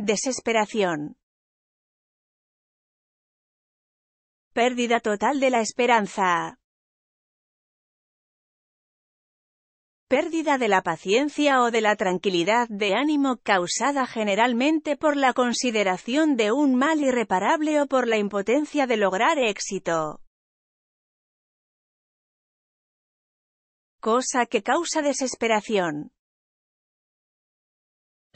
Desesperación. Pérdida total de la esperanza. pérdida de la paciencia o de la tranquilidad de ánimo causada generalmente por la consideración de un mal irreparable o por la impotencia de lograr éxito. Cosa que causa desesperación.